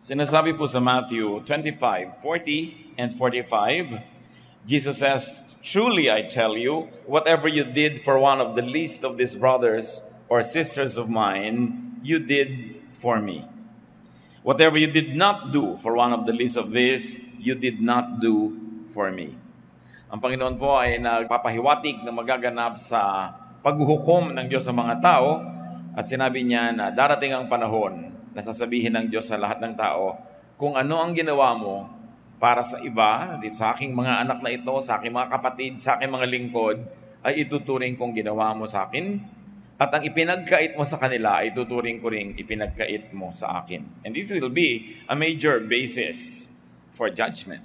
Sinasabi po sa Matthew 25, 40 and 45, Jesus says, Truly I tell you, whatever you did for one of the least of these brothers or sisters of mine, you did for me. Whatever you did not do for one of the least of these, you did not do for me. Ang Panginoon po ay nagpapahiwatig na magaganap sa paghuhukom ng Diyos sa mga tao at sinabi niya na darating ang panahon nasasabihin ng Diyos sa lahat ng tao kung ano ang ginawa mo para sa iba, dito sa aking mga anak na ito, sa aking mga kapatid, sa aking mga lingkod, ay ituturing kong ginawa mo sa akin. At ang ipinagkait mo sa kanila ay tuturing ko rin ipinagkait mo sa akin. And this will be a major basis for judgment.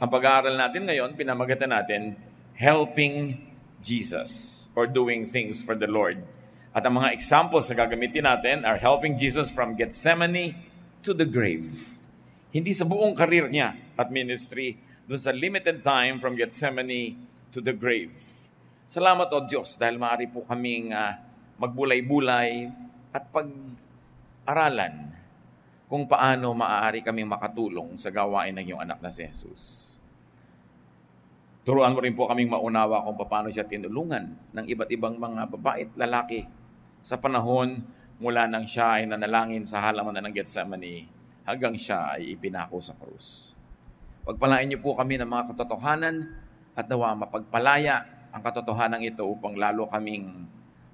Ang pag-aaral natin ngayon, pinamagatan natin, helping Jesus or doing things for the Lord at ang mga examples na gagamitin natin are helping Jesus from Gethsemane to the grave. Hindi sa buong karir niya at ministry, dun sa limited time from Gethsemane to the grave. Salamat o Diyos dahil maaari po kaming uh, magbulay-bulay at pag-aralan kung paano maaari kaming makatulong sa gawain ng iyong anak na si Jesus. Turuan mo rin po kaming maunawa kung paano siya tinulungan ng iba't ibang mga babait lalaki sa panahon mula nang siya ay nanalangin sa halamanan ng Getsemani hanggang siya ay ipinako sa krus. Pagpalain niyo po kami ng mga katotohanan at nawa mapagpalaya ang katotohanan ito upang lalo kaming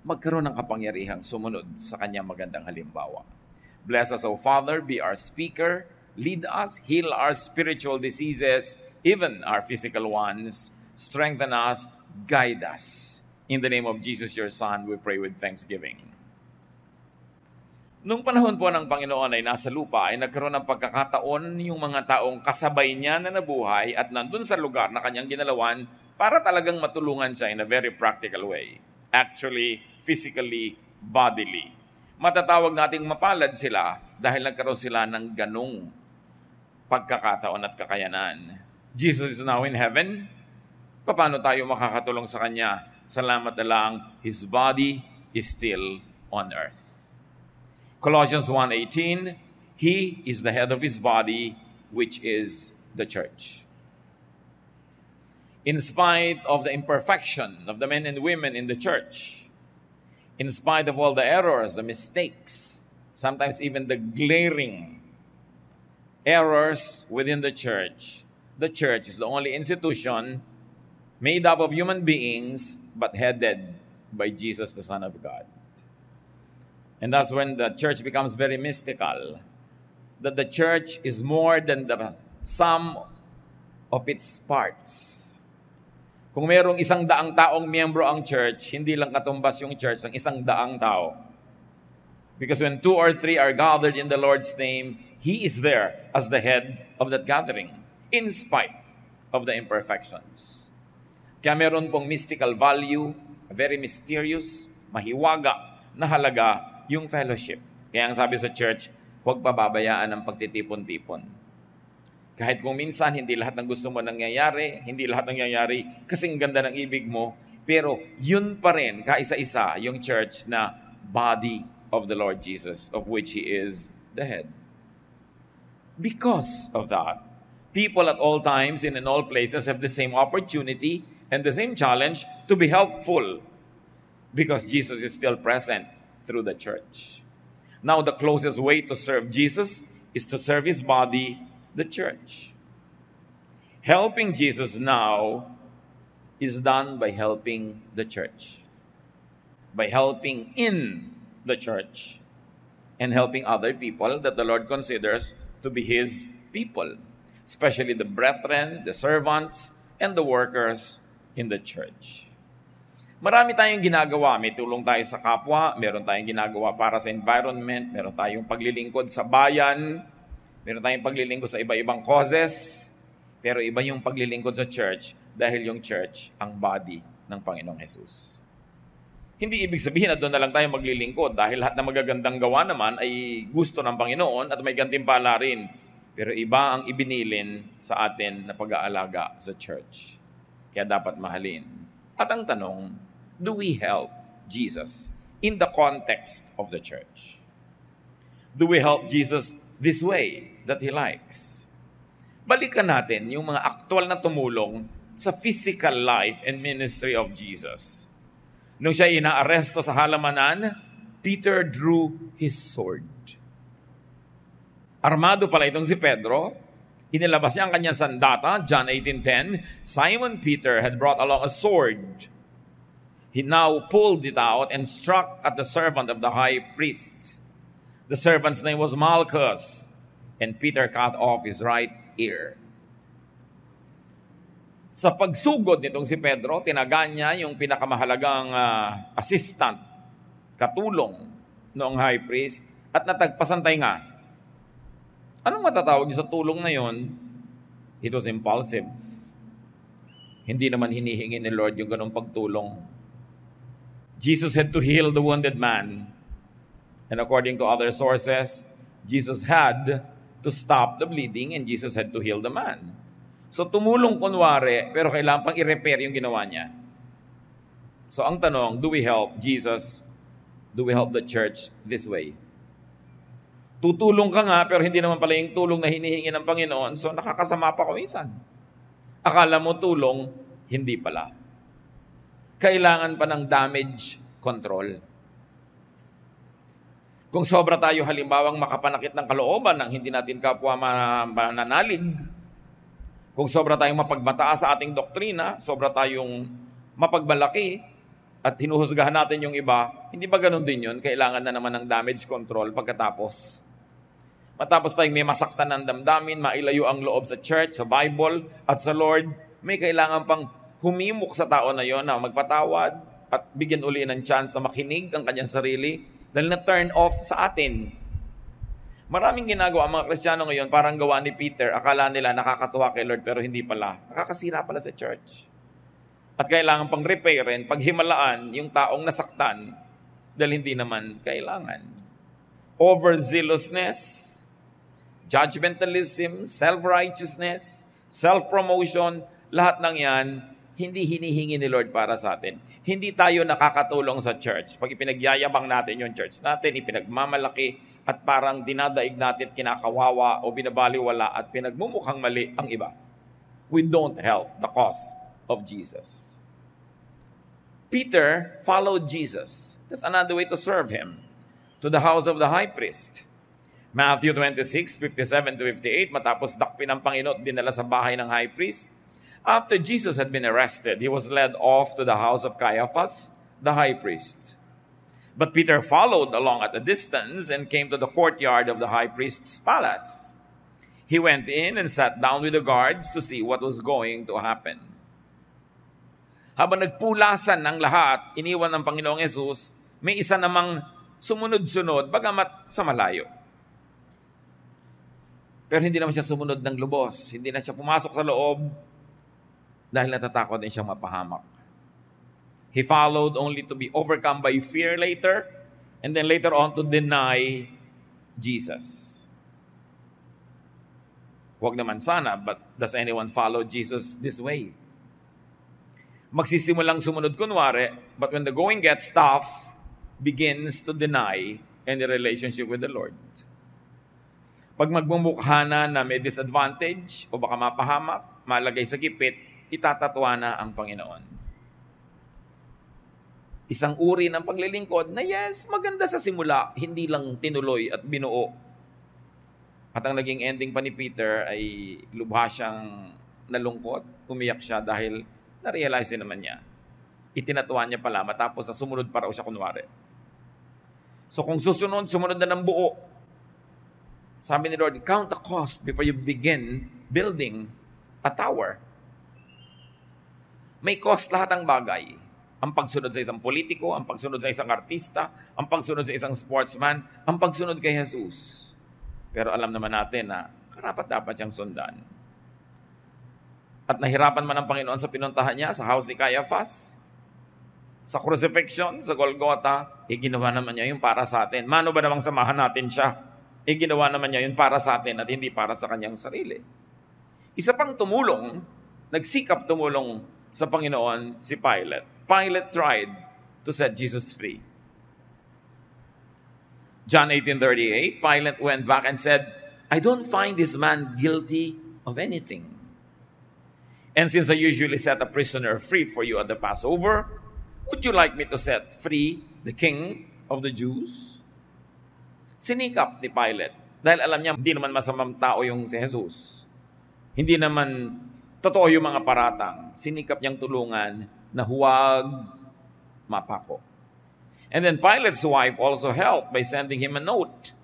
magkaroon ng kapangyarihang sumunod sa kanyang magandang halimbawa. Bless us, O Father, be our speaker, lead us, heal our spiritual diseases, even our physical ones, strengthen us, guide us In the name of Jesus, your Son, we pray with thanksgiving. Nung panahon po ng Panginoon ay nasa lupa, ay nagkaroon ng pagkakataon yung mga taong kasabay niya na nabuhay at nandun sa lugar na kanyang ginalawan para talagang matulungan siya in a very practical way. Actually, physically, bodily. Matatawag nating mapalad sila dahil nagkaroon sila ng ganong pagkakataon at kakayanan. Jesus is now in heaven. Paano tayo makakatulong sa Kanya Salamat na lang, His body is still on earth. Colossians 1.18, He is the head of His body, which is the church. In spite of the imperfection of the men and women in the church, in spite of all the errors, the mistakes, sometimes even the glaring errors within the church, the church is the only institution made up of human beings but headed by Jesus, the Son of God. And that's when the church becomes very mystical. That the church is more than the sum of its parts. Kung mayroong isang daang taong miyembro ang church, hindi lang katumbas yung church ng isang daang tao. Because when two or three are gathered in the Lord's name, He is there as the head of that gathering, in spite of the imperfections. Kaya meron pong mystical value, very mysterious, mahiwaga na halaga yung fellowship. Kaya ang sabi sa church, huwag pababayaan ang pagtitipon-tipon. Kahit kung minsan hindi lahat ng gusto mo nangyayari, hindi lahat nangyayari kasing ganda ng ibig mo, pero yun pa rin, kaisa-isa, yung church na body of the Lord Jesus, of which He is the head. Because of that, people at all times and in all places have the same opportunity and the same challenge to be helpful because Jesus is still present through the church. Now, the closest way to serve Jesus is to serve his body, the church. Helping Jesus now is done by helping the church, by helping in the church, and helping other people that the Lord considers to be his people, especially the brethren, the servants, and the workers in the church. Marami tayong ginagawa. May tulong tayo sa kapwa, meron tayong ginagawa para sa environment, meron tayong paglilingkod sa bayan, meron tayong paglilingkod sa iba-ibang causes, pero iba yung paglilingkod sa church dahil yung church ang body ng Panginoong Jesus. Hindi ibig sabihin na doon na lang tayo maglilingkod dahil lahat ng magagandang gawa naman ay gusto ng Panginoon at may gantimpala rin. Pero iba ang ibinilin sa atin na pag-aalaga sa church. Kaya dapat mahalin. At ang tanong, do we help Jesus in the context of the church? Do we help Jesus this way that He likes? Balikan natin yung mga aktual na tumulong sa physical life and ministry of Jesus. Nung siya inaaresto sa halamanan, Peter drew his sword. Armado pala itong si Pedro, Inilabas niya ang kanyang sandata, John 18.10, Simon Peter had brought along a sword. He now pulled it out and struck at the servant of the high priest. The servant's name was Malchus, and Peter cut off his right ear. Sa pagsugod nitong si Pedro, tinaga niya yung pinakamahalagang uh, assistant, katulong noong high priest, at natagpasan tayo nga Anong matatawag sa tulong na yon? It was impulsive. Hindi naman hinihingi ni Lord yung ganong pagtulong. Jesus had to heal the wounded man. And according to other sources, Jesus had to stop the bleeding and Jesus had to heal the man. So tumulong kunwari, pero kailangan pang i-repair yung ginawa niya. So ang tanong, do we help Jesus? Do we help the church this way? Tutulong ka nga, pero hindi naman pala yung tulong na hinihingi ng Panginoon. So, nakakasama pa kumisan. Akala mo tulong, hindi pala. Kailangan pa ng damage control. Kung sobra tayo halimbawang makapanakit ng kalooban ng hindi natin kapwa mananalig, kung sobra tayong mapagmataas sa ating doktrina, sobra tayong mapagbalaki at hinuhusgahan natin yung iba, hindi ba ganun din yun? Kailangan na naman ng damage control pagkatapos Matapos tayong may masaktan ng damdamin, mailayo ang loob sa church, sa Bible, at sa Lord, may kailangan pang humimok sa tao na yon na magpatawad at bigyan uli ng chance na makinig ang kanyang sarili dahil na-turn off sa atin. Maraming ginagawa ang mga Kristiyano ngayon parang gawa ni Peter. Akala nila nakakatuwa kay Lord pero hindi pala. Nakakasira pala sa church. At kailangan pang repairin, paghimalaan yung taong nasaktan dahil hindi naman kailangan. Overzealousness, judgmentalism, self-righteousness, self-promotion, lahat ng yan, hindi hinihingi ni Lord para sa atin. Hindi tayo nakakatulong sa church. Pag ipinagyayabang natin yung church natin, ipinagmamalaki, at parang dinadaig natin at kinakawawa o binabaliwala at pinagmumukhang mali ang iba. We don't help the cause of Jesus. Peter followed Jesus. That's another way to serve him. To the house of the high priest. Matthew 26, 57 to 58, matapos dakpin ang Panginoon dinala sa bahay ng high priest. After Jesus had been arrested, he was led off to the house of Caiaphas, the high priest. But Peter followed along at a distance and came to the courtyard of the high priest's palace. He went in and sat down with the guards to see what was going to happen. Habang nagpulasan ng lahat, iniwan ng Panginoong Yesus, may isa namang sumunod-sunod bagamat sa malayo. Pero hindi naman siya sumunod ng lubos. Hindi na siya pumasok sa loob dahil natatakot din siyang mapahamak. He followed only to be overcome by fear later and then later on to deny Jesus. Huwag naman sana, but does anyone follow Jesus this way? Magsisimulang sumunod kunwari, but when the going gets tough, begins to deny any relationship with the Lord. Pag magmumukha na na may disadvantage o baka mapahamak, malagay sa gipit, itatatwa na ang Panginoon. Isang uri ng paglilingkod na yes, maganda sa simula, hindi lang tinuloy at binuo. At ang naging ending pa ni Peter ay lubha siyang nalungkot, umiyak siya dahil na-realize naman niya. Itinatuwa niya pala matapos sa sumunod para siya kunwari. So kung susunod, sumunod na ng buo, sabi ni Lord, count the cost before you begin building a tower. May cost lahat ang bagay. Ang pagsunod sa isang politiko, ang pagsunod sa isang artista, ang pagsunod sa isang sportsman, ang pagsunod kay Jesus. Pero alam naman natin na karapat dapat siyang sundan. At nahirapan man ang Panginoon sa pinuntahan niya, sa house ni Caiaphas, sa crucifixion, sa Golgotha, eh ginawa naman niya yung para sa atin. Mano ba namang samahan natin siya? eh ginawa naman niya yun para sa atin at hindi para sa kanyang sarili. Isa pang tumulong, nagsikap tumulong sa Panginoon si Pilate. Pilate tried to set Jesus free. John 18:38, Pilate went back and said, I don't find this man guilty of anything. And since I usually set a prisoner free for you at the Passover, would you like me to set free the king of the Jews? sinikap ni Pilate. Dahil alam niya, hindi naman masamang tao yung si Jesus. Hindi naman totoo yung mga paratang. Sinikap niyang tulungan na huwag mapako. And then Pilate's wife also helped by sending him a note.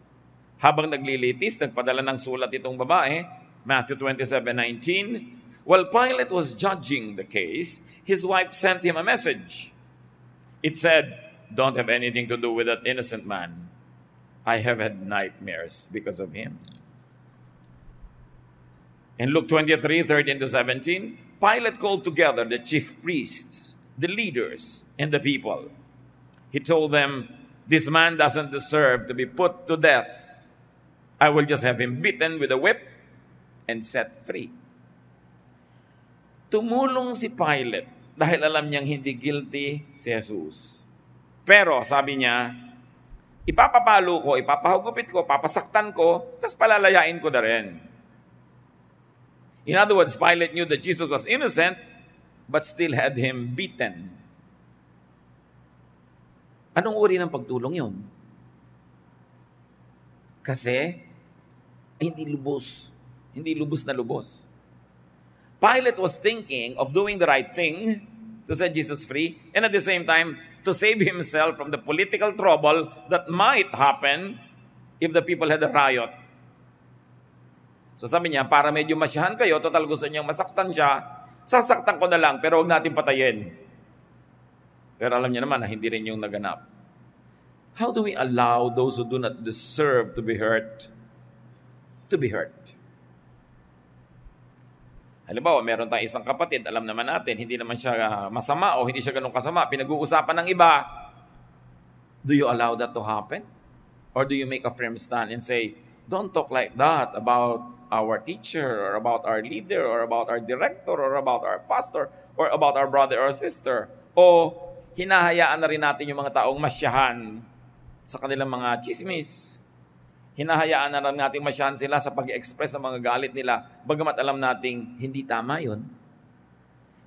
Habang naglilitis, nagpadala ng sulat itong babae, Matthew 27:19. While Pilate was judging the case, his wife sent him a message. It said, Don't have anything to do with that innocent man. I have had nightmares because of him. In Luke 23, 13 to 17, Pilate called together the chief priests, the leaders, and the people. He told them, This man doesn't deserve to be put to death. I will just have him beaten with a whip and set free. Tumulong si Pilate dahil alam niyang hindi guilty si Jesus. Pero sabi niya, Ipapapalo ko, ipapahugupit ko, papasaktan ko, tapos palalayain ko na rin. In other words, Pilate knew that Jesus was innocent, but still had him beaten. Anong uri ng pagtulong yon? Kasi, eh, hindi lubos. Hindi lubos na lubos. Pilate was thinking of doing the right thing to set Jesus free, and at the same time, to save himself from the political trouble that might happen if the people had a riot. So sabi niya, para medyo masyahan kayo, total gusto niyang masaktan siya, sasaktan ko na lang, pero huwag natin patayin. Pero alam niya naman na hindi rin yung naganap. How do we allow those who do not deserve to be hurt to be hurt? Halimbawa, meron tayong isang kapatid, alam naman natin, hindi naman siya ah, masama o hindi siya ganun kasama, pinag-uusapan ng iba. Do you allow that to happen? Or do you make a firm stand and say, don't talk like that about our teacher or about our leader or about our director or about our pastor or about our brother or sister? O hinahayaan na rin natin yung mga taong masyahan sa kanilang mga chismis, hinahayaan na lang natin masyahan sila sa pag-express ng mga galit nila, bagamat alam nating hindi tama yun.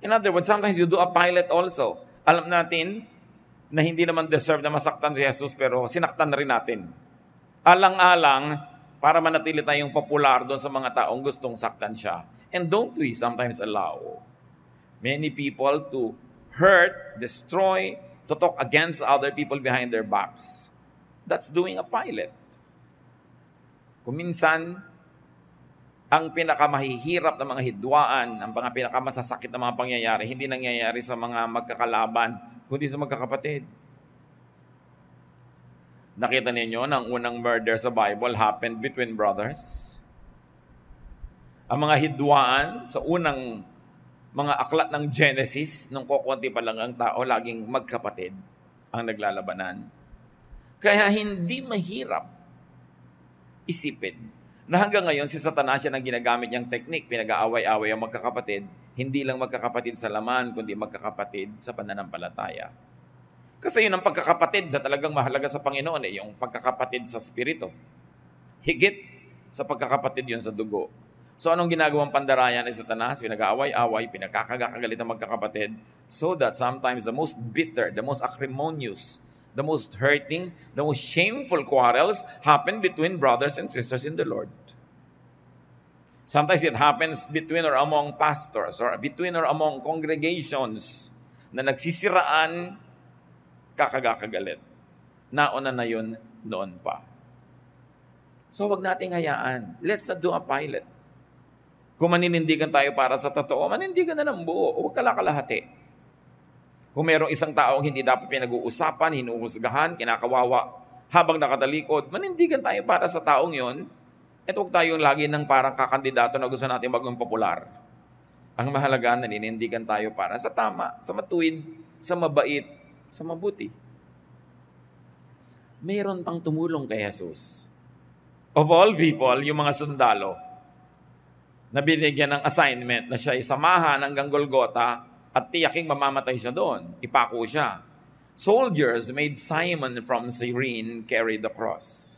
In other words, sometimes you do a pilot also. Alam natin na hindi naman deserve na masaktan si Jesus, pero sinaktan na rin natin. Alang-alang, para manatili tayong popular doon sa mga taong gustong saktan siya. And don't we sometimes allow many people to hurt, destroy, to talk against other people behind their backs? That's doing a pilot. Kung ang pinakamahihirap ng mga hidwaan, ang mga pinakamasasakit na mga pangyayari, hindi nangyayari sa mga magkakalaban, kundi sa magkakapatid. Nakita ninyo na ang unang murder sa Bible happened between brothers. Ang mga hidwaan sa unang mga aklat ng Genesis, nung kukunti pa lang ang tao, laging magkapatid ang naglalabanan. Kaya hindi mahirap isipin na hanggang ngayon si Satanas siya ang ginagamit niyang teknik. Pinag-aaway-away ang magkakapatid. Hindi lang magkakapatid sa laman, kundi magkakapatid sa pananampalataya. Kasi yun ang pagkakapatid na talagang mahalaga sa Panginoon, eh, yung pagkakapatid sa Spirito. Higit sa pagkakapatid yun sa dugo. So anong ginagawang pandarayan ni Satanas? Pinag-aaway-away, pinagkakagakagalit ang magkakapatid so that sometimes the most bitter, the most acrimonious, the most hurting, the most shameful quarrels happen between brothers and sisters in the Lord. Sometimes it happens between or among pastors or between or among congregations na nagsisiraan, kakagakagalit. Nauna na yun noon pa. So wag nating hayaan. Let's not do a pilot. Kung maninindigan tayo para sa totoo, manindigan na ng buo. Huwag kalahati. Kung merong isang taong hindi dapat pinag-uusapan, hinuhusgahan, kinakawawa, habang nakatalikod, manindigan tayo para sa taong yon at huwag tayong lagi ng parang kakandidato na gusto natin maging popular. Ang mahalaga, naninindigan tayo para sa tama, sa matuwid, sa mabait, sa mabuti. Mayroon pang tumulong kay Jesus. Of all people, yung mga sundalo, na binigyan ng assignment na siya isamahan hanggang Golgotha at tiyaking mamamatay siya doon. Ipako siya. Soldiers made Simon from Cyrene carry the cross.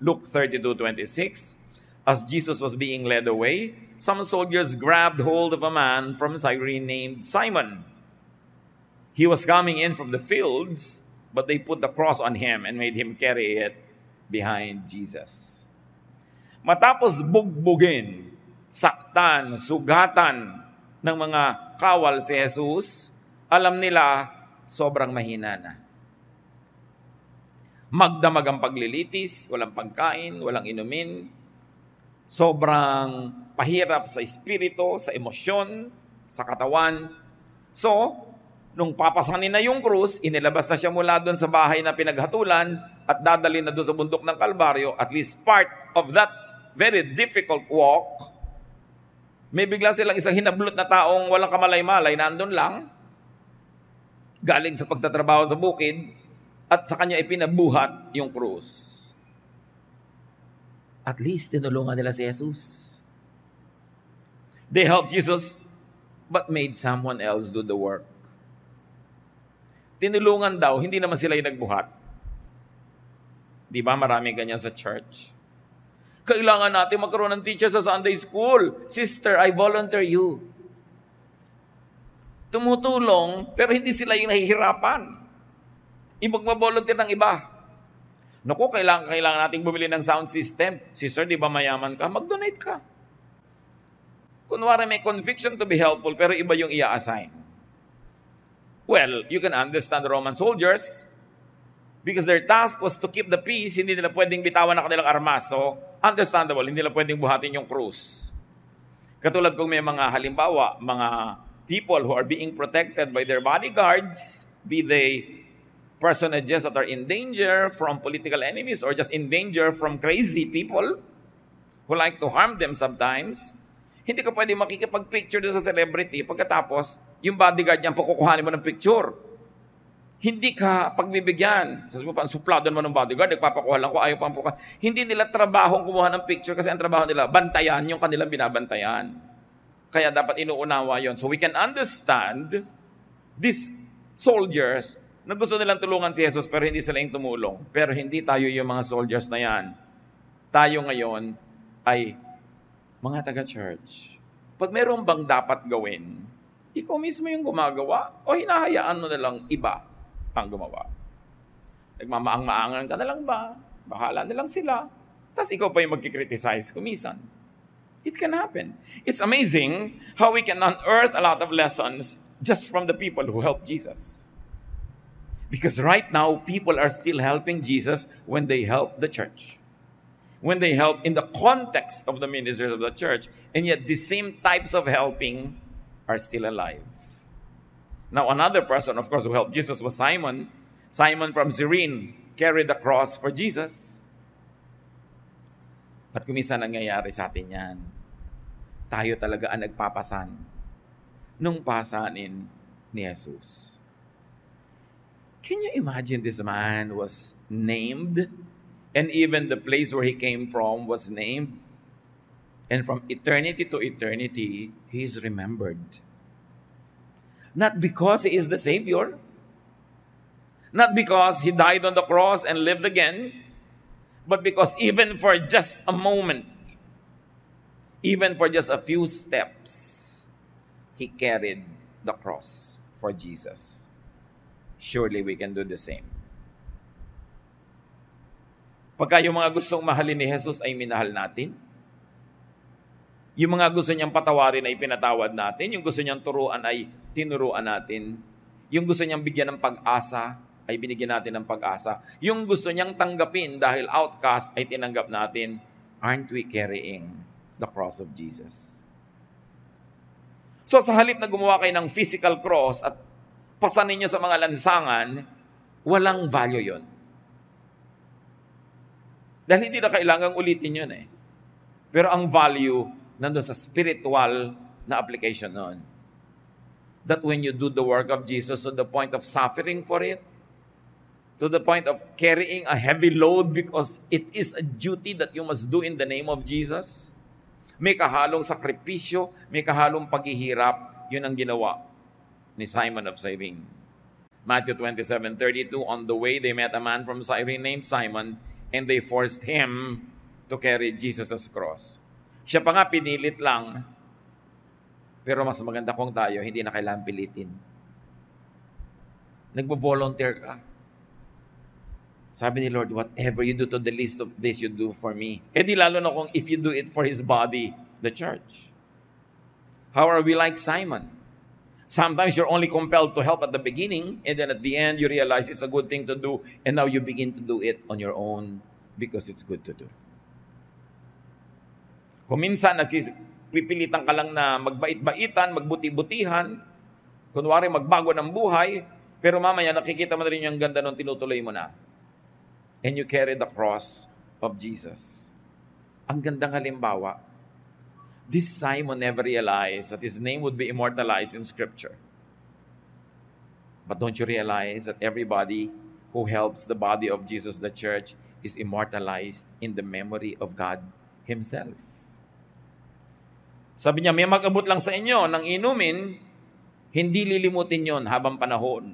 Luke 32:26 As Jesus was being led away, some soldiers grabbed hold of a man from Cyrene named Simon. He was coming in from the fields, but they put the cross on him and made him carry it behind Jesus. Matapos bugbugin, saktan, sugatan, ng mga kawal si Jesus, alam nila sobrang mahina na. Magdamag ang paglilitis, walang pagkain, walang inumin, sobrang pahirap sa espiritu, sa emosyon, sa katawan. So, nung papasanin na yung krus, inilabas na siya mula doon sa bahay na pinaghatulan at dadali na doon sa bundok ng Kalbaryo, at least part of that very difficult walk may bigla silang isang hinablot na taong walang kamalay-malay, nandun lang, galing sa pagtatrabaho sa bukid, at sa kanya ipinabuhat yung krus. At least, tinulungan nila si Jesus. They helped Jesus, but made someone else do the work. Tinulungan daw, hindi naman sila yung nagbuhat. Di ba maraming ganyan sa church? Kailangan natin magkaroon ng teacher sa Sunday school. Sister, I volunteer you. Tumutulong, pero hindi sila yung nahihirapan. Ibagmabolunteer ng iba. Naku, kailangan, kailangan nating bumili ng sound system. Sister, di ba mayaman ka? Mag-donate ka. Kunwari may conviction to be helpful, pero iba yung ia-assign. Well, you can understand Roman soldiers because their task was to keep the peace, hindi nila pwedeng bitawan ang kanilang armas. So, understandable, hindi nila pwedeng buhatin yung krus. Katulad kung may mga halimbawa, mga people who are being protected by their bodyguards, be they personages that are in danger from political enemies or just in danger from crazy people who like to harm them sometimes, hindi ka pwede makikipag-picture doon sa celebrity pagkatapos yung bodyguard niya, pakukuhanin mo ng picture hindi ka pagbibigyan. Sabi mo pa, suplado naman ng bodyguard, nagpapakuha lang ko, ayaw pang puka. Hindi nila trabaho kumuha ng picture kasi ang trabaho nila, bantayan yung kanilang binabantayan. Kaya dapat inuunawa yon So we can understand these soldiers na gusto nilang tulungan si Jesus pero hindi sila yung tumulong. Pero hindi tayo yung mga soldiers na yan. Tayo ngayon ay mga taga-church. Pag meron bang dapat gawin, ikaw mismo yung gumagawa o hinahayaan mo na lang iba ang gumawa. Nagmamaang-maangan ka na lang ba? Bahala na lang sila. Tapos ikaw pa yung magkikriticize kumisan. It can happen. It's amazing how we can unearth a lot of lessons just from the people who helped Jesus. Because right now, people are still helping Jesus when they help the church. When they help in the context of the ministers of the church, and yet the same types of helping are still alive. Now, another person, of course, who helped Jesus was Simon. Simon from Cyrene carried the cross for Jesus. At kuminsan nangyayari sa atin yan. Tayo talaga ang nagpapasan nung pasanin ni Jesus. Can you imagine this man was named? And even the place where he came from was named. And from eternity to eternity, he is remembered. Not because He is the Savior. Not because He died on the cross and lived again. But because even for just a moment, even for just a few steps, He carried the cross for Jesus. Surely we can do the same. Pagka yung mga gustong mahalin ni Jesus ay minahal natin, yung mga gusto niyang patawarin ay pinatawad natin. Yung gusto niyang turuan ay tinuruan natin. Yung gusto niyang bigyan ng pag-asa ay binigyan natin ng pag-asa. Yung gusto niyang tanggapin dahil outcast ay tinanggap natin. Aren't we carrying the cross of Jesus? So sa halip na gumawa kayo ng physical cross at pasan niyo sa mga lansangan, walang value yon. Dahil hindi na kailangang ulitin yun eh. Pero ang value nandun sa spiritual na application noon. That when you do the work of Jesus to the point of suffering for it, to the point of carrying a heavy load because it is a duty that you must do in the name of Jesus, may kahalong sakripisyo, may kahalong paghihirap, yun ang ginawa ni Simon of Cyrene. Matthew 27:32 On the way they met a man from Cyrene named Simon and they forced him to carry Jesus' cross. Siya pa nga pinilit lang. Pero mas maganda kung tayo, hindi na kailangan pilitin. Nagbo-volunteer ka. Sabi ni Lord, whatever you do to the least of this, you do for me. E di lalo na kung if you do it for His body, the church. How are we like Simon? Sometimes you're only compelled to help at the beginning, and then at the end you realize it's a good thing to do, and now you begin to do it on your own because it's good to do. Kung minsan pipilitan ka lang na magbait-baitan, magbuti-butihan, kunwari magbago ng buhay, pero mamaya nakikita mo na rin yung ganda nung tinutuloy mo na. And you carry the cross of Jesus. Ang gandang halimbawa. This Simon never realized that his name would be immortalized in Scripture. But don't you realize that everybody who helps the body of Jesus, the church, is immortalized in the memory of God Himself? Sabi niya, may mag-abot lang sa inyo ng inumin, hindi lilimutin yon habang panahon.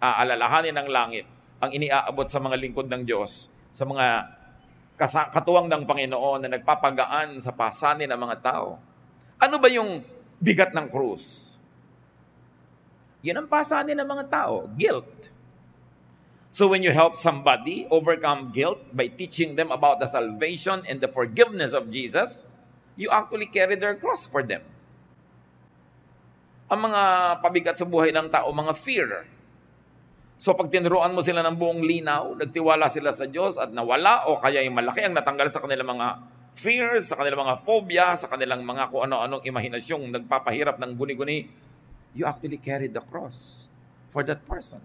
Aalalahanin ng langit ang iniaabot sa mga lingkod ng Diyos, sa mga katuwang ng Panginoon na nagpapagaan sa pasanin ng mga tao. Ano ba yung bigat ng krus? Yan ang pasanin ng mga tao, guilt. So when you help somebody overcome guilt by teaching them about the salvation and the forgiveness of Jesus, you actually carry their cross for them. Ang mga pabigat sa buhay ng tao, mga fear. So pag tinuruan mo sila ng buong linaw, nagtiwala sila sa Diyos at nawala o kaya yung malaki ang natanggal sa kanilang mga fears, sa kanilang mga phobia, sa kanilang mga kung ano-anong imahinasyong nagpapahirap ng guni-guni, you actually carry the cross for that person.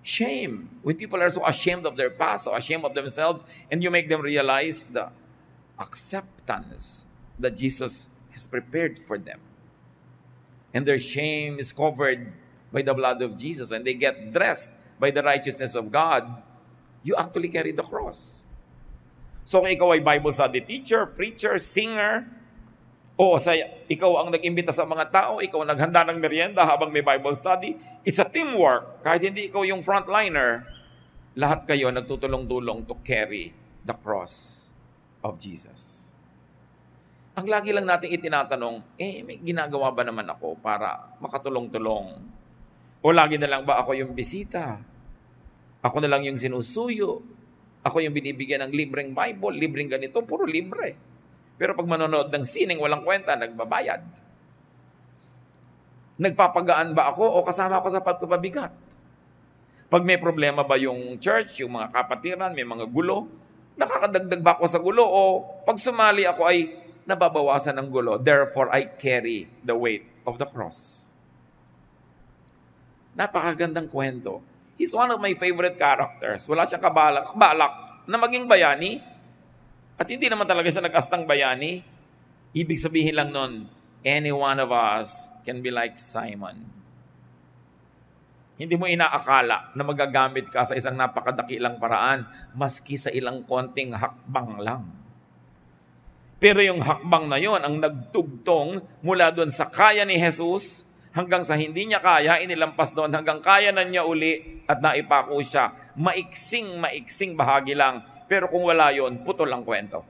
Shame. When people are so ashamed of their past, so ashamed of themselves, and you make them realize the acceptance that Jesus has prepared for them. And their shame is covered by the blood of Jesus, and they get dressed by the righteousness of God. You actually carry the cross. So kung ikaw ay Bible study teacher, preacher, singer, o sa ikaw ang nag-imbita sa mga tao, ikaw ang naghanda ng merienda habang may Bible study, it's a teamwork. Kahit hindi ikaw yung frontliner, lahat kayo nagtutulong-tulong to carry the cross of Jesus. Ang lagi lang nating itinatanong, eh, may ginagawa ba naman ako para makatulong-tulong? O lagi na lang ba ako yung bisita? Ako na lang yung sinusuyo? Ako yung binibigyan ng libreng Bible, libreng ganito, puro libre. Pero pag manonood ng sining walang kwenta, nagbabayad. Nagpapagaan ba ako o kasama ko sa pagpapabigat? Pag may problema ba yung church, yung mga kapatiran, may mga gulo, nakakadagdag ba ako sa gulo o pag sumali ako ay nababawasan ng gulo. Therefore, I carry the weight of the cross. Napakagandang kwento. He's one of my favorite characters. Wala siyang kabalak, balak na maging bayani. At hindi naman talaga siya nag-astang bayani. Ibig sabihin lang nun, any one of us can be like Simon. Hindi mo inaakala na magagamit ka sa isang napakadakilang paraan maski sa ilang konting hakbang lang. Pero yung hakbang na yon ang nagtugtong mula doon sa kaya ni Jesus hanggang sa hindi niya kaya, inilampas doon hanggang kaya na niya uli at naipako siya. Maiksing, maiksing bahagi lang. Pero kung wala yon putol ang kwento.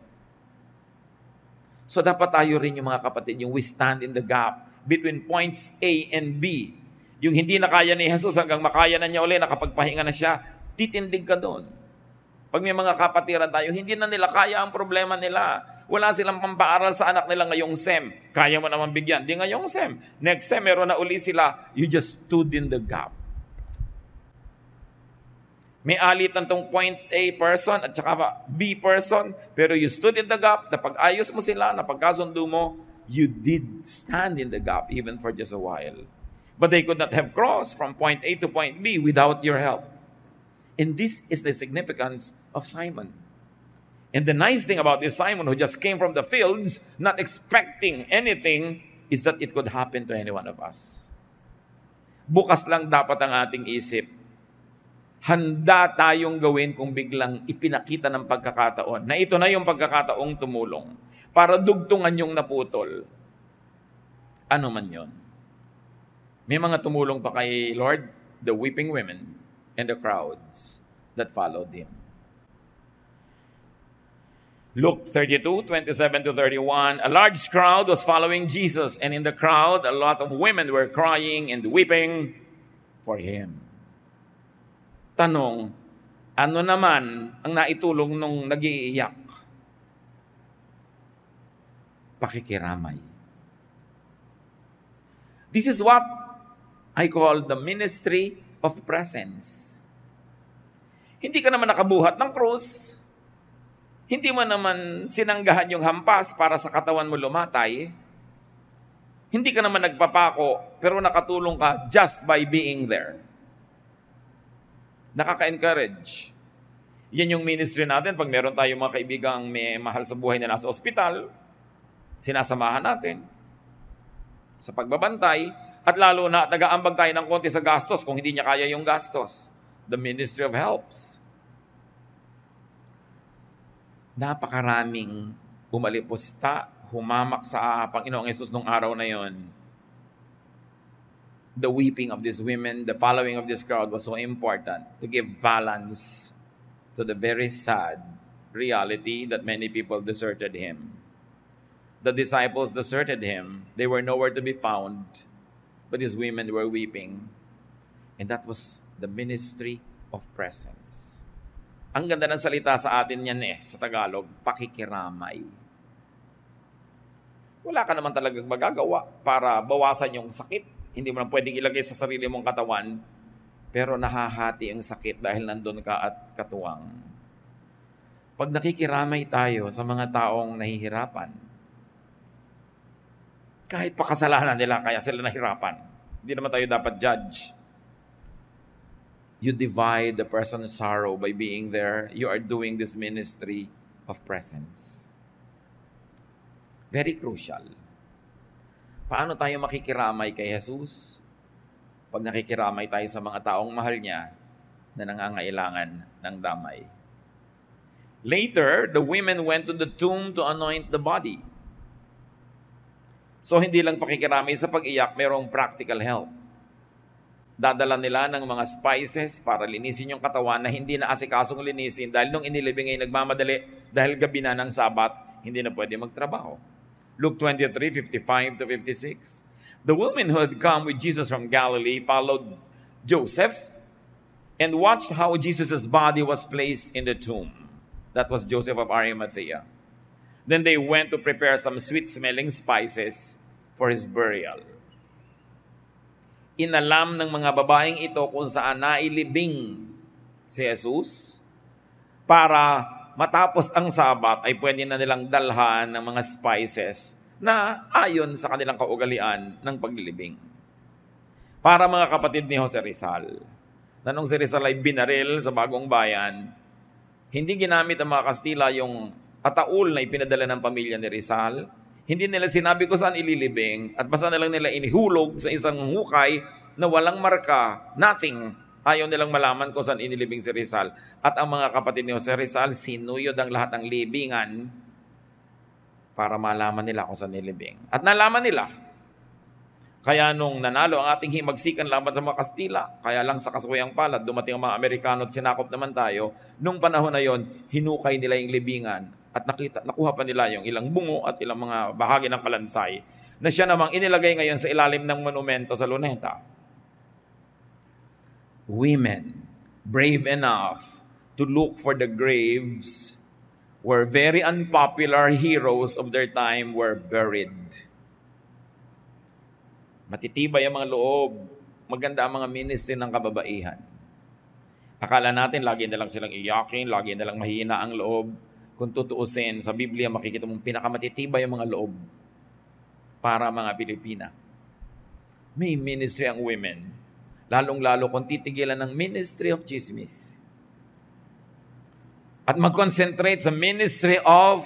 So dapat tayo rin yung mga kapatid, yung we stand in the gap between points A and B yung hindi na kaya ni Jesus hanggang makaya na niya uli, nakapagpahinga na siya, titindig ka doon. Pag may mga kapatiran tayo, hindi na nila kaya ang problema nila. Wala silang pampaaral sa anak nila ngayong SEM. Kaya mo naman bigyan. Di ngayong SEM. Next SEM, meron na uli sila. You just stood in the gap. May alitan tong point A person at saka B person, pero you stood in the gap, napag-ayos mo sila, napagkasundo mo, you did stand in the gap even for just a while. But they could not have crossed from point A to point B without your help. And this is the significance of Simon. And the nice thing about this Simon who just came from the fields, not expecting anything, is that it could happen to any one of us. Bukas lang dapat ang ating isip. Handa tayong gawin kung biglang ipinakita ng pagkakataon na ito na yung pagkakataong tumulong para dugtungan yung naputol. Ano man yon. May mga tumulong pa kay Lord, the weeping women and the crowds that followed him. Luke 32, 27 to 31. A large crowd was following Jesus, and in the crowd, a lot of women were crying and weeping for him. Tanong, ano naman ang naitulong nung nagiiyak? Pakikiramay. This is what I call the ministry of presence. Hindi ka naman nakabuhat ng krus. Hindi mo naman sinanggahan yung hampas para sa katawan mo lumatay. Hindi ka naman nagpapako, pero nakatulong ka just by being there. Nakaka-encourage. Yan yung ministry natin. Pag meron tayong mga kaibigang may mahal sa buhay na nasa ospital, sinasamahan natin. Sa pagbabantay, at lalo na, nagaambag tayo ng konti sa gastos kung hindi niya kaya yung gastos. The Ministry of Helps. Napakaraming umalipusta, humamak sa Panginoong Yesus nung araw na yon. The weeping of these women, the following of this crowd was so important to give balance to the very sad reality that many people deserted him. The disciples deserted him. They were nowhere to be found But these women were weeping. And that was the ministry of presence. Ang ganda ng salita sa atin yan eh, sa Tagalog, pakikiramay. Wala ka naman talagang magagawa para bawasan yung sakit. Hindi mo lang pwedeng ilagay sa sarili mong katawan, pero nahahati ang sakit dahil nandun ka at katuwang. Pag nakikiramay tayo sa mga taong nahihirapan, kahit pa kasalanan nila, kaya sila nahirapan. Hindi naman tayo dapat judge. You divide the person's sorrow by being there. You are doing this ministry of presence. Very crucial. Paano tayo makikiramay kay Jesus? Pag nakikiramay tayo sa mga taong mahal niya na nangangailangan ng damay. Later, the women went to the tomb to anoint the body. So hindi lang pakikiramay sa pag-iyak, mayroong practical help. Dadala nila ng mga spices para linisin yung katawan na hindi na asikasong linisin dahil nung inilibing ay nagmamadali dahil gabi na ng sabat, hindi na pwede magtrabaho. Luke 23, 55 to 56. The woman who had come with Jesus from Galilee followed Joseph and watched how Jesus' body was placed in the tomb. That was Joseph of Arimathea. Then they went to prepare some sweet-smelling spices for his burial. Inalam ng mga babaeng ito kung saan nailibing si Jesus para matapos ang sabat ay pwede na nilang dalhan ng mga spices na ayon sa kanilang kaugalian ng paglilibing. Para mga kapatid ni Jose Rizal, na nung si Rizal ay binaril sa bagong bayan, hindi ginamit ang mga Kastila yung ataul na ipinadala ng pamilya ni Rizal. Hindi nila sinabi ko saan ililibing at basta na lang nila inihulog sa isang hukay na walang marka, nothing. Ayaw nilang malaman kung saan inilibing si Rizal. At ang mga kapatid ni Jose Rizal, sinuyod ang lahat ng libingan para malaman nila kung saan nilibing. At nalaman nila. Kaya nung nanalo ang ating himagsikan laban sa mga Kastila, kaya lang sa kasuyang palad, dumating ang mga Amerikano at sinakop naman tayo, nung panahon na yon, hinukay nila yung libingan at nakita, nakuha pa nila yung ilang bungo at ilang mga bahagi ng kalansay na siya namang inilagay ngayon sa ilalim ng monumento sa Luneta. Women, brave enough to look for the graves where very unpopular heroes of their time were buried. Matitibay ang mga loob. Maganda ang mga ministry ng kababaihan. Akala natin lagi na lang silang iyakin, lagi na lang mahina ang loob kung tutuusin, sa Biblia makikita mong pinakamatitibay ang mga loob para mga Pilipina. May ministry ang women. Lalong-lalo kung titigilan ng ministry of chismis. At mag-concentrate sa ministry of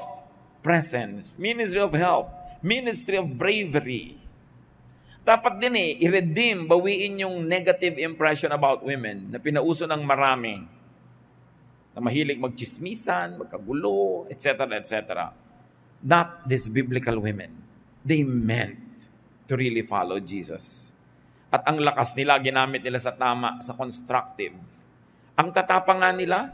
presence, ministry of help, ministry of bravery. Dapat din eh, i-redeem, bawiin yung negative impression about women na pinauso ng marami na mahilig magchismisan, magkagulo, etc., etc. Not these biblical women. They meant to really follow Jesus. At ang lakas nila, ginamit nila sa tama, sa constructive. Ang tatapang nila,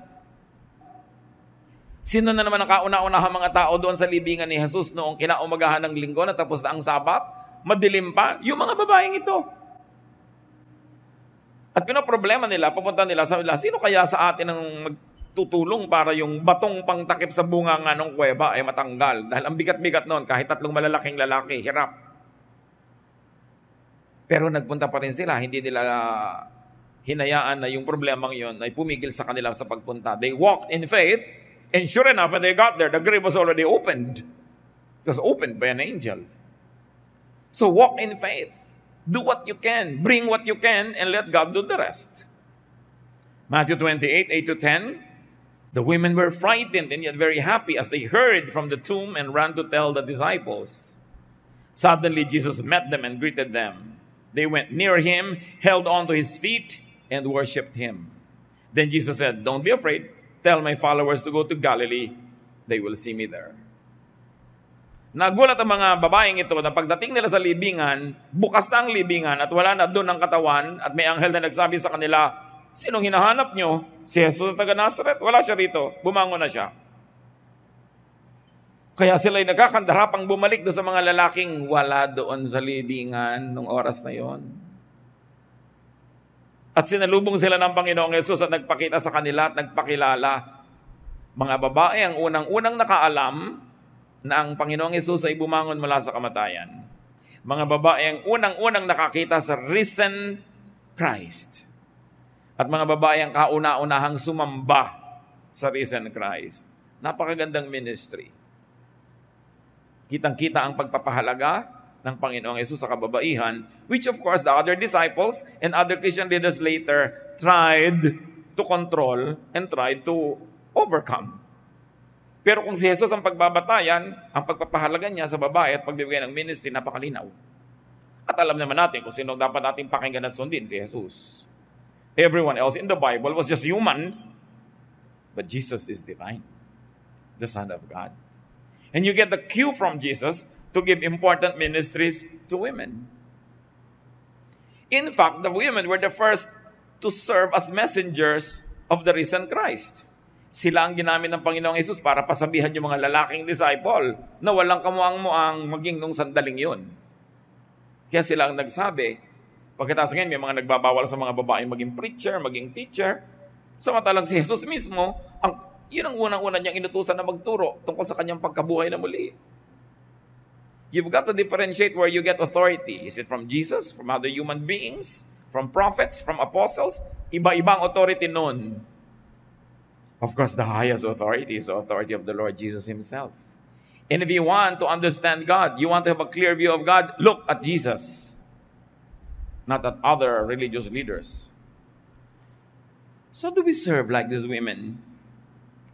sino na naman ang kauna-unahang mga tao doon sa libingan ni Jesus noong kinaumagahan ng linggo na tapos na ang sabat? Madilim pa? Yung mga babaeng ito. At yun ang problema nila, pupunta nila sa nila, sino kaya sa atin ang mag- tutulong para yung batong pangtakip sa bunga nga ng kuweba ay matanggal. Dahil ang bigat-bigat noon, kahit tatlong malalaking lalaki, hirap. Pero nagpunta pa rin sila, hindi nila hinayaan na yung problemang yon ay pumigil sa kanila sa pagpunta. They walked in faith, and sure enough, when they got there, the grave was already opened. It was opened by an angel. So walk in faith. Do what you can. Bring what you can, and let God do the rest. Matthew 28, 8 to 10, The women were frightened and yet very happy as they heard from the tomb and ran to tell the disciples. Suddenly Jesus met them and greeted them. They went near him, held on to his feet, and worshiped him. Then Jesus said, Don't be afraid. Tell my followers to go to Galilee. They will see me there. Nagulat ang mga babaeng ito na pagdating nila sa libingan, bukas na ang libingan at wala na doon ang katawan at may anghel na nagsabi sa kanila, Sinong hinahanap nyo? Si Jesus taga Nazareth. Wala siya rito. Bumangon na siya. Kaya sila'y nagkakandarapang bumalik doon sa mga lalaking wala doon sa libingan nung oras na yon. At sinalubong sila ng Panginoong Yesus at nagpakita sa kanila at nagpakilala. Mga babae ang unang-unang nakaalam na ang Panginoong Yesus ay bumangon mula sa kamatayan. Mga babae ang unang-unang nakakita sa risen Christ at mga babae ang kauna-unahang sumamba sa risen Christ. Napakagandang ministry. Kitang-kita ang pagpapahalaga ng Panginoong Yesus sa kababaihan, which of course the other disciples and other Christian leaders later tried to control and tried to overcome. Pero kung si Jesus ang pagbabatayan, ang pagpapahalaga niya sa babae at pagbibigay ng ministry, napakalinaw. At alam naman natin kung sino dapat natin pakinggan at sundin, si Jesus. Everyone else in the Bible was just human, but Jesus is divine, the Son of God. And you get the cue from Jesus to give important ministries to women. In fact, the women were the first to serve as messengers of the risen Christ. Sila ang ginamit ng Panginoong Yesus para pasabihan yung mga lalaking disciple na walang kamuang-muang maging nung sandaling yun. Kaya sila ang nagsabi, Pagkatapos ngayon, may mga nagbabawal sa mga babae maging preacher, maging teacher. Samantalang si Jesus mismo, ang, yun ang unang-una niyang inutusan na magturo tungkol sa kanyang pagkabuhay na muli. You've got to differentiate where you get authority. Is it from Jesus, from other human beings, from prophets, from apostles? Iba-ibang authority noon. Of course, the highest authority is the authority of the Lord Jesus Himself. And if you want to understand God, you want to have a clear view of God, look at Jesus not at other religious leaders. So do we serve like these women?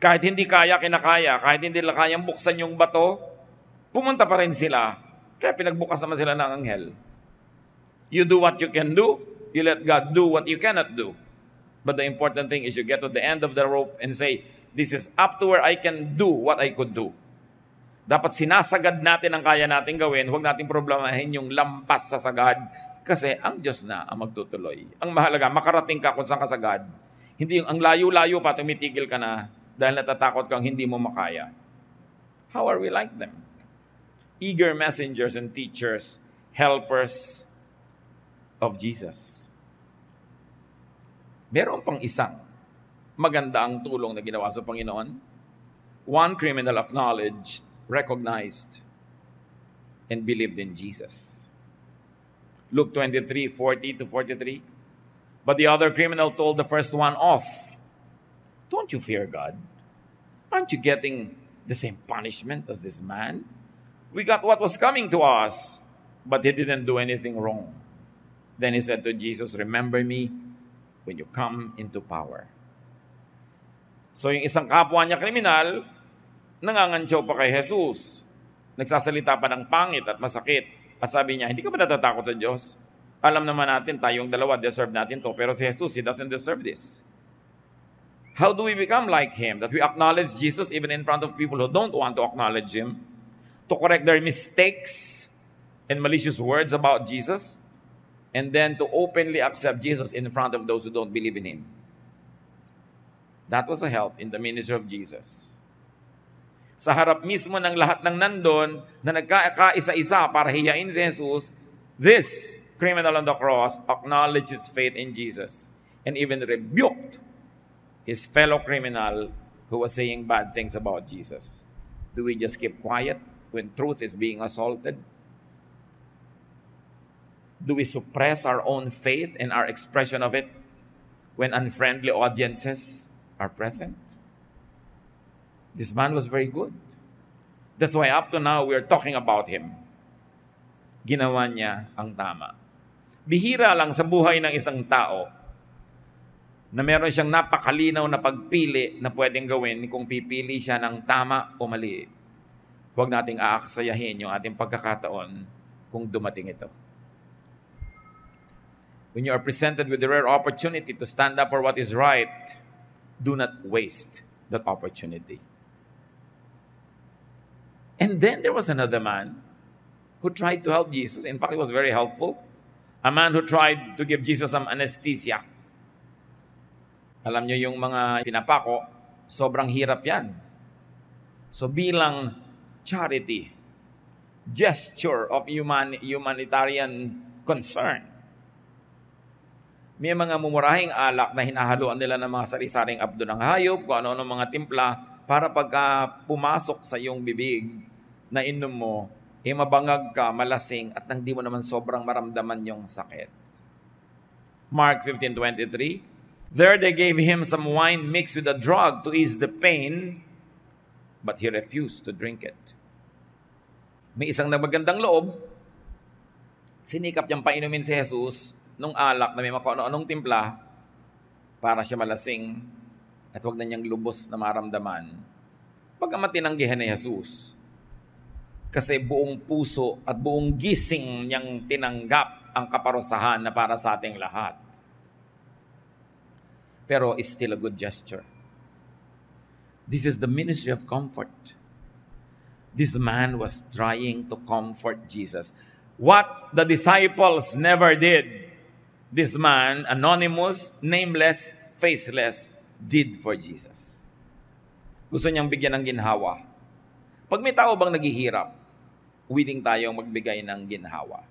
Kahit hindi kaya, kinakaya. Kahit hindi nila kayang buksan yung bato, pumunta pa rin sila. Kaya pinagbukas naman sila ng anghel. You do what you can do. You let God do what you cannot do. But the important thing is you get to the end of the rope and say, this is up to where I can do what I could do. Dapat sinasagad natin ang kaya natin gawin. Huwag natin problemahin yung lampas sa sagad kasi ang Diyos na ang magtutuloy. Ang mahalaga, makarating ka kung saan ka sa God. Hindi yung ang layo-layo pa, tumitigil ka na dahil natatakot kang hindi mo makaya. How are we like them? Eager messengers and teachers, helpers of Jesus. Meron pang isang maganda ang tulong na ginawa sa Panginoon. One criminal acknowledged, recognized, and believed in Jesus. Luke 23, 40 to 43. But the other criminal told the first one off. Don't you fear God? Aren't you getting the same punishment as this man? We got what was coming to us, but he didn't do anything wrong. Then he said to Jesus, Remember me when you come into power. So yung isang kapwa niya kriminal, nangangantyaw pa kay Jesus. Nagsasalita pa ng pangit at masakit. At sabi niya, hindi ka ba natatakot sa Diyos? Alam naman natin, tayong dalawa, deserve natin to. Pero si Jesus, He doesn't deserve this. How do we become like Him? That we acknowledge Jesus even in front of people who don't want to acknowledge Him. To correct their mistakes and malicious words about Jesus. And then to openly accept Jesus in front of those who don't believe in Him. That was a help in the ministry of Jesus sa harap mismo ng lahat ng nandon na nagkakaisa-isa para hiyain si Jesus, this criminal on the cross acknowledges faith in Jesus and even rebuked his fellow criminal who was saying bad things about Jesus. Do we just keep quiet when truth is being assaulted? Do we suppress our own faith and our expression of it when unfriendly audiences are present? This man was very good. That's why up to now, we are talking about him. Ginawa niya ang tama. Bihira lang sa buhay ng isang tao na meron siyang napakalinaw na pagpili na pwedeng gawin kung pipili siya ng tama o mali. Huwag nating aaksayahin yung ating pagkakataon kung dumating ito. When you are presented with the rare opportunity to stand up for what is right, do not waste that opportunity. And then there was another man who tried to help Jesus. In fact, he was very helpful. A man who tried to give Jesus some anesthesia. Alam nyo yung mga pinapako, sobrang hirap yan. So bilang charity, gesture of human, humanitarian concern, may mga mumurahing alak na hinahaluan nila ng mga sarisaring abdo ng hayop, kung ano-ano mga timpla, para pagka ah, pumasok sa iyong bibig na inom mo, eh mabangag ka, malasing, at hindi mo naman sobrang maramdaman yung sakit. Mark 15.23 There they gave him some wine mixed with a drug to ease the pain, but he refused to drink it. May isang nagmagandang loob, sinikap niyang painumin si Jesus nung alak na may makaano-anong timpla para siya malasing at huwag na niyang lubos na maramdaman, pagkamat tinanggihan ni Jesus. Kasi buong puso at buong gising niyang tinanggap ang kaparosahan na para sa ating lahat. Pero it's still a good gesture. This is the ministry of comfort. This man was trying to comfort Jesus. What the disciples never did. This man, anonymous, nameless, faceless, did for Jesus. Gusto niyang bigyan ng ginhawa. Pag may tao bang naghihirap, willing tayong magbigay ng ginhawa.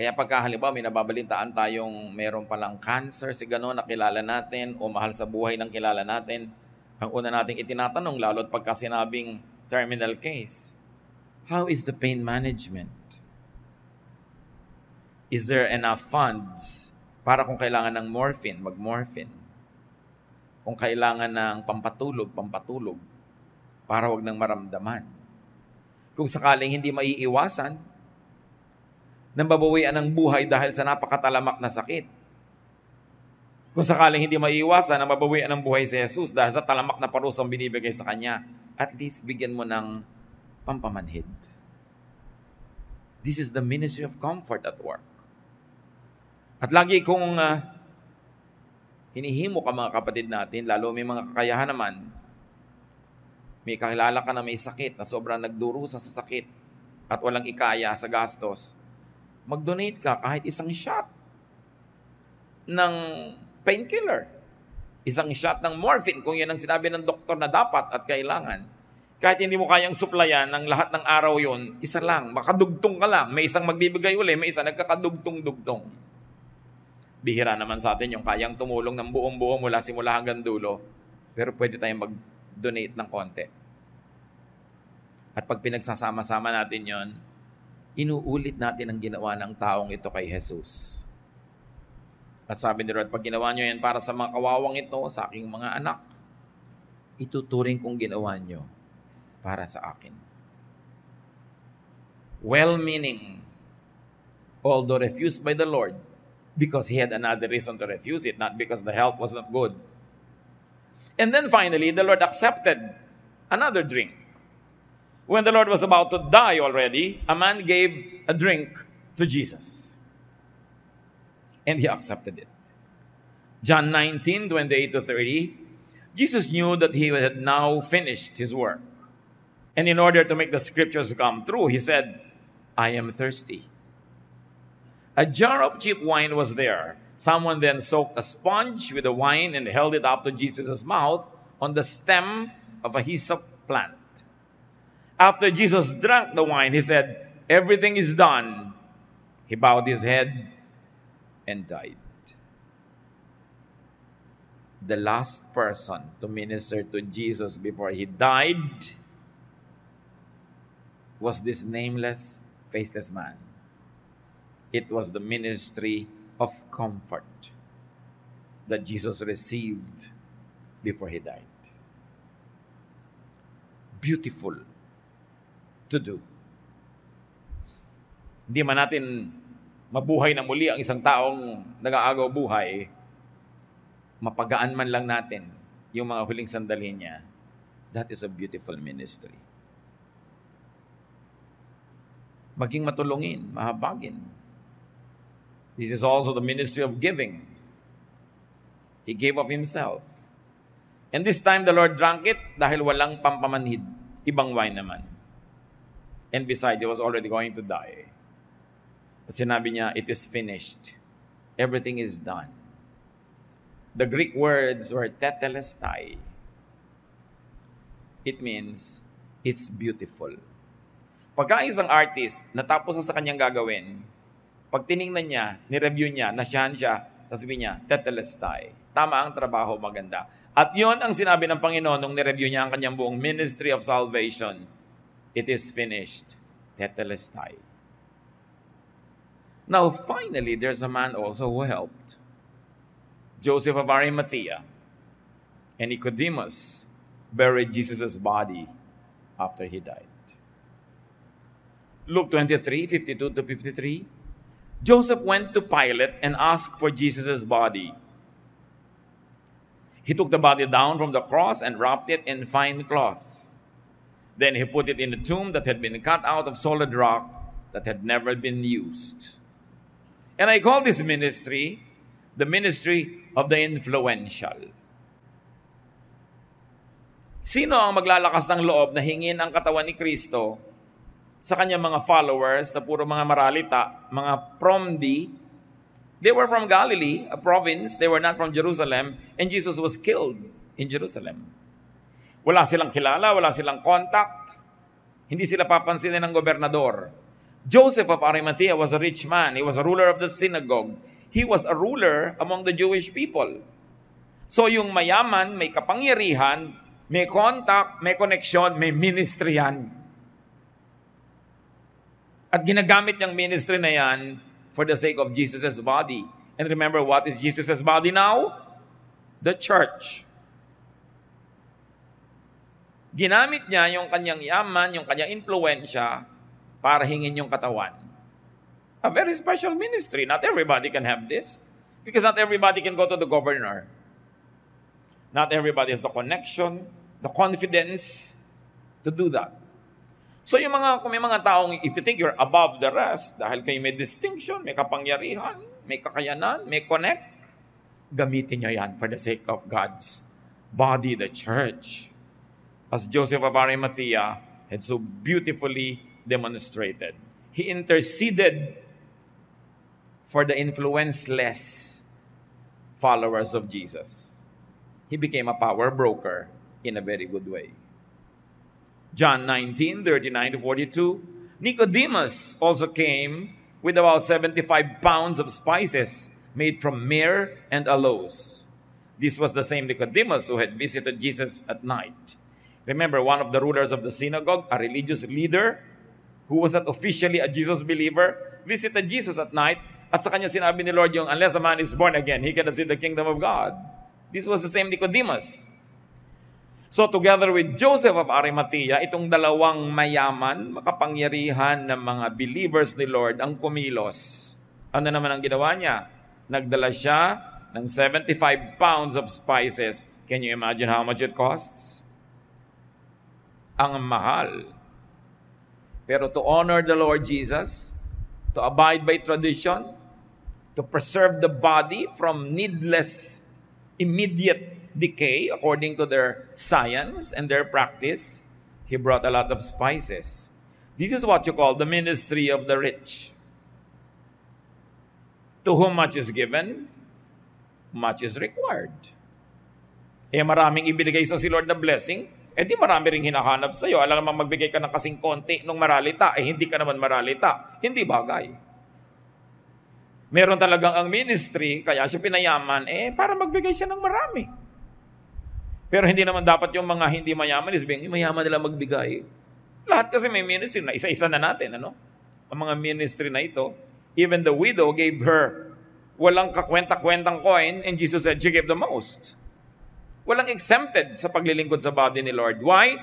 Kaya pagka halimbawa may nababalitaan tayong meron palang cancer, si gano'n nakilala natin o mahal sa buhay ng kilala natin, ang una nating itinatanong lalo't pagka sinabing terminal case, how is the pain management? Is there enough funds para kung kailangan ng morphine, mag-morphine. Kung kailangan ng pampatulog, pampatulog. Para wag nang maramdaman. Kung sakaling hindi maiiwasan, nang babawian ng buhay dahil sa napakatalamak na sakit. Kung sakaling hindi maiiwasan na mabawian ng buhay si Jesus dahil sa talamak na parusang binibigay sa Kanya, at least bigyan mo ng pampamanhid. This is the ministry of comfort at work. At lagi kong uh, hinihimok ang mga kapatid natin, lalo may mga kakayahan naman, may kakilala ka na may sakit, na sobrang nagdurusa sa sakit, at walang ikaya sa gastos, mag-donate ka kahit isang shot ng painkiller. Isang shot ng morphine, kung yan ang sinabi ng doktor na dapat at kailangan. Kahit hindi mo kayang suplayan ng lahat ng araw yon, isa lang, makadugtong ka lang. May isang magbibigay uli, may isa nagkakadugtong-dugtong bihira naman sa atin yung kayang tumulong ng buong buo mula simula hanggang dulo. Pero pwede tayong mag-donate ng konti. At pag pinagsasama-sama natin yon, inuulit natin ang ginawa ng taong ito kay Jesus. At sabi ni Rod, pag ginawa nyo yan para sa mga kawawang ito, sa aking mga anak, ituturing kong ginawa nyo para sa akin. Well-meaning, although refused by the Lord, because he had another reason to refuse it, not because the help was not good. And then finally, the Lord accepted another drink. When the Lord was about to die already, a man gave a drink to Jesus. And he accepted it. John 19, 28 to 30, Jesus knew that he had now finished his work. And in order to make the scriptures come true, he said, I am thirsty. A jar of cheap wine was there. Someone then soaked a sponge with the wine and held it up to Jesus' mouth on the stem of a hyssop plant. After Jesus drank the wine, he said, Everything is done. He bowed his head and died. The last person to minister to Jesus before he died was this nameless, faceless man. It was the ministry of comfort that Jesus received before he died. Beautiful to do. Hindi man natin mabuhay na muli ang isang taong nag-aagaw buhay, mapagaan man lang natin yung mga huling sandali niya, that is a beautiful ministry. Maging matulungin, mahabagin, This is also the ministry of giving. He gave of himself. And this time the Lord drank it dahil walang pampamanhid. Ibang wine naman. And besides, he was already going to die. sinabi niya, it is finished. Everything is done. The Greek words were tetelestai. It means, it's beautiful. Pagka isang artist, natapos na sa kanyang gagawin, pag tiningnan niya, ni-review niya, nasyahan siya, sasabihin niya, tetelestai. Tama ang trabaho, maganda. At yon ang sinabi ng Panginoon nung ni-review niya ang kanyang buong ministry of salvation. It is finished. Tetelestai. Now, finally, there's a man also who helped. Joseph of Arimathea and Nicodemus buried Jesus' body after he died. Luke 23, 52 to 53. Joseph went to Pilate and asked for Jesus' body. He took the body down from the cross and wrapped it in fine cloth. Then he put it in a tomb that had been cut out of solid rock that had never been used. And I call this ministry the ministry of the influential. Sino ang maglalakas ng loob na hingin ang katawan ni Kristo sa kanyang mga followers sa puro mga maralita, mga from the, they were from Galilee, a province, they were not from Jerusalem, and Jesus was killed in Jerusalem. Wala silang kilala, wala silang contact, hindi sila papansinin ng gobernador. Joseph of Arimathea was a rich man. He was a ruler of the synagogue. He was a ruler among the Jewish people. So yung mayaman, may kapangyarihan, may contact, may connection, may ministry yan. At ginagamit yung ministry na yan for the sake of Jesus' body. And remember, what is Jesus' body now? The church. Ginamit niya yung kanyang yaman, yung kanyang influensya para hingin yung katawan. A very special ministry. Not everybody can have this because not everybody can go to the governor. Not everybody has the connection, the confidence to do that. So yung mga, kung may mga taong, if you think you're above the rest, dahil kayo may distinction, may kapangyarihan, may kakayanan, may connect, gamitin niyo yan for the sake of God's body, the church. As Joseph of Arimathea had so beautifully demonstrated. He interceded for the influenceless followers of Jesus. He became a power broker in a very good way. John 19, 39 to 42. Nicodemus also came with about 75 pounds of spices made from myrrh and aloes. This was the same Nicodemus who had visited Jesus at night. Remember, one of the rulers of the synagogue, a religious leader who was not officially a Jesus believer, visited Jesus at night at sa kanya sinabi ni Lord yung, unless a man is born again, he cannot see the kingdom of God. This was the same Nicodemus So together with Joseph of Arimathea, itong dalawang mayaman, makapangyarihan ng mga believers ni Lord ang kumilos. Ano naman ang ginawa niya? Nagdala siya ng 75 pounds of spices. Can you imagine how much it costs? Ang mahal. Pero to honor the Lord Jesus, to abide by tradition, to preserve the body from needless, immediate decay according to their science and their practice, he brought a lot of spices. This is what you call the ministry of the rich. To whom much is given, much is required. Eh maraming ibinigay sa si Lord na blessing, eh di marami rin hinahanap sa'yo. Alam naman magbigay ka ng kasing konti nung maralita, eh hindi ka naman maralita. Hindi bagay. Meron talagang ang ministry, kaya siya pinayaman, eh, para magbigay siya ng marami. Pero hindi naman dapat yung mga hindi mayaman is being mayaman nila magbigay. Lahat kasi may ministry na isa-isa na natin, ano? Ang mga ministry na ito. Even the widow gave her walang kakwenta-kwentang coin and Jesus said she gave the most. Walang exempted sa paglilingkod sa body ni Lord. Why?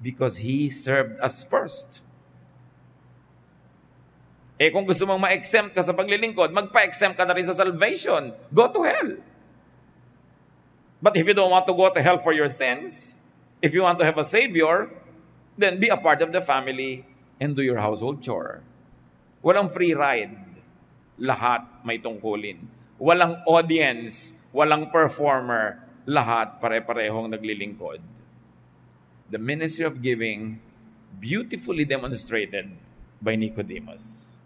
Because He served us first. Eh kung gusto mong ma-exempt ka sa paglilingkod, magpa-exempt ka na rin sa salvation. Go to hell. But if you don't want to go to hell for your sins, if you want to have a Savior, then be a part of the family and do your household chore. Walang free ride. Lahat may tungkulin. Walang audience, walang performer. Lahat pare-parehong naglilingkod. The ministry of giving beautifully demonstrated by Nicodemus.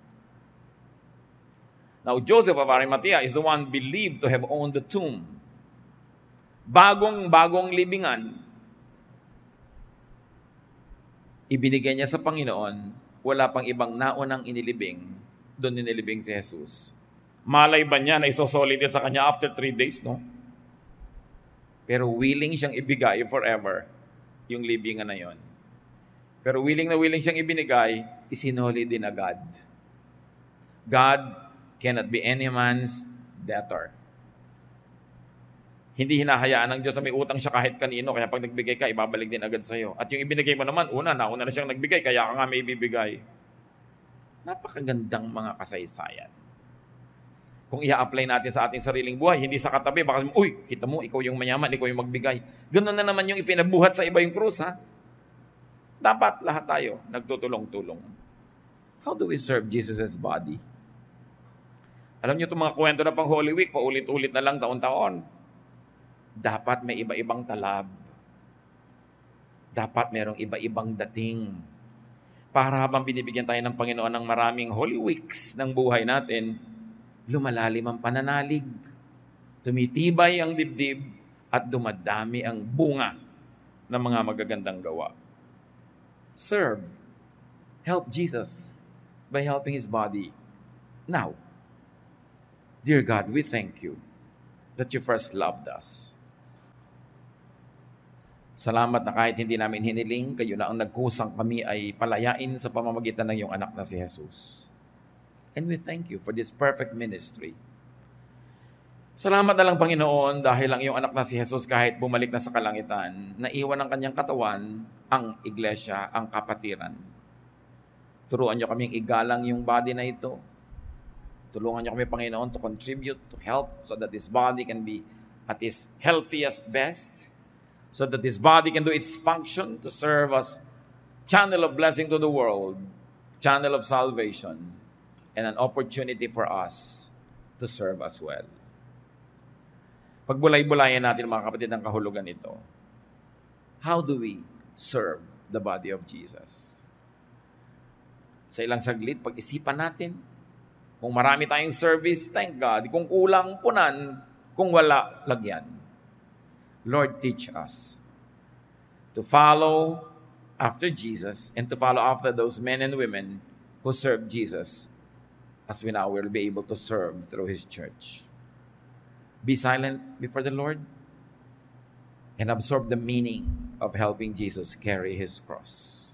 Now, Joseph of Arimathea is the one believed to have owned the tomb bagong-bagong libingan, ibinigay niya sa Panginoon, wala pang ibang naon ang inilibing, doon inilibing si Jesus. Malay ba niya na isosolid niya sa kanya after three days, no? Pero willing siyang ibigay forever yung libingan na yon. Pero willing na willing siyang ibinigay, isinoli din agad. God cannot be any man's debtor. Hindi hinahayaan ng Diyos na may utang siya kahit kanino. Kaya pag nagbigay ka, ibabalik din agad sa'yo. At yung ibinigay mo naman, una, nauna na siyang nagbigay, kaya ka nga may ibibigay. Napakagandang mga kasaysayan. Kung i-apply natin sa ating sariling buhay, hindi sa katabi, baka, uy, kita mo, ikaw yung mayaman, ikaw yung magbigay. Ganun na naman yung ipinabuhat sa iba yung krus, ha? Dapat lahat tayo nagtutulong-tulong. How do we serve Jesus' body? Alam niyo itong mga kwento na pang Holy Week, paulit-ulit na lang taon-taon. Dapat may iba-ibang talab. Dapat merong iba-ibang dating. Para habang binibigyan tayo ng Panginoon ng maraming holy weeks ng buhay natin, lumalalim ang pananalig, tumitibay ang dibdib, at dumadami ang bunga ng mga magagandang gawa. Serve. Help Jesus by helping His body. Now, dear God, we thank you that you first loved us. Salamat na kahit hindi namin hiniling, kayo na ang nagkusang kami ay palayain sa pamamagitan ng iyong anak na si Jesus. And we thank you for this perfect ministry. Salamat na lang Panginoon dahil ang iyong anak na si Jesus kahit bumalik na sa kalangitan, naiwan ang kanyang katawan, ang iglesia, ang kapatiran. Turuan niyo kaming igalang yung body na ito. Tulungan niyo kami Panginoon to contribute, to help so that this body can be at its healthiest best so that this body can do its function to serve as channel of blessing to the world, channel of salvation, and an opportunity for us to serve as well. Pagbulay-bulayan natin mga kapatid ang kahulugan nito. How do we serve the body of Jesus? Sa ilang saglit, pag-isipan natin. Kung marami tayong service, thank God. Kung kulang, punan. Kung wala, lagyan. Lord, teach us to follow after Jesus and to follow after those men and women who served Jesus as we now will be able to serve through His church. Be silent before the Lord and absorb the meaning of helping Jesus carry His cross.